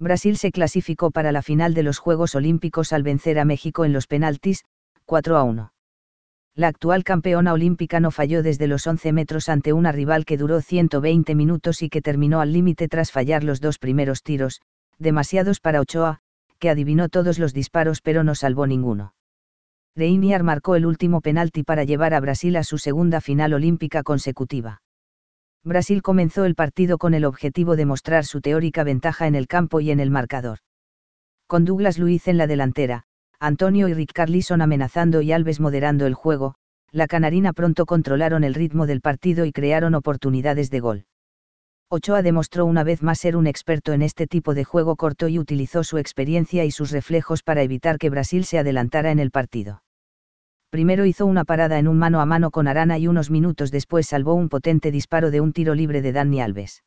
Brasil se clasificó para la final de los Juegos Olímpicos al vencer a México en los penaltis, 4 a 1. La actual campeona olímpica no falló desde los 11 metros ante una rival que duró 120 minutos y que terminó al límite tras fallar los dos primeros tiros, demasiados para Ochoa, que adivinó todos los disparos pero no salvó ninguno. Reiniar marcó el último penalti para llevar a Brasil a su segunda final olímpica consecutiva. Brasil comenzó el partido con el objetivo de mostrar su teórica ventaja en el campo y en el marcador. Con Douglas Luiz en la delantera, Antonio y Rick Carlison amenazando y Alves moderando el juego, la Canarina pronto controlaron el ritmo del partido y crearon oportunidades de gol. Ochoa demostró una vez más ser un experto en este tipo de juego corto y utilizó su experiencia y sus reflejos para evitar que Brasil se adelantara en el partido primero hizo una parada en un mano a mano con Arana y unos minutos después salvó un potente disparo de un tiro libre de Danny Alves.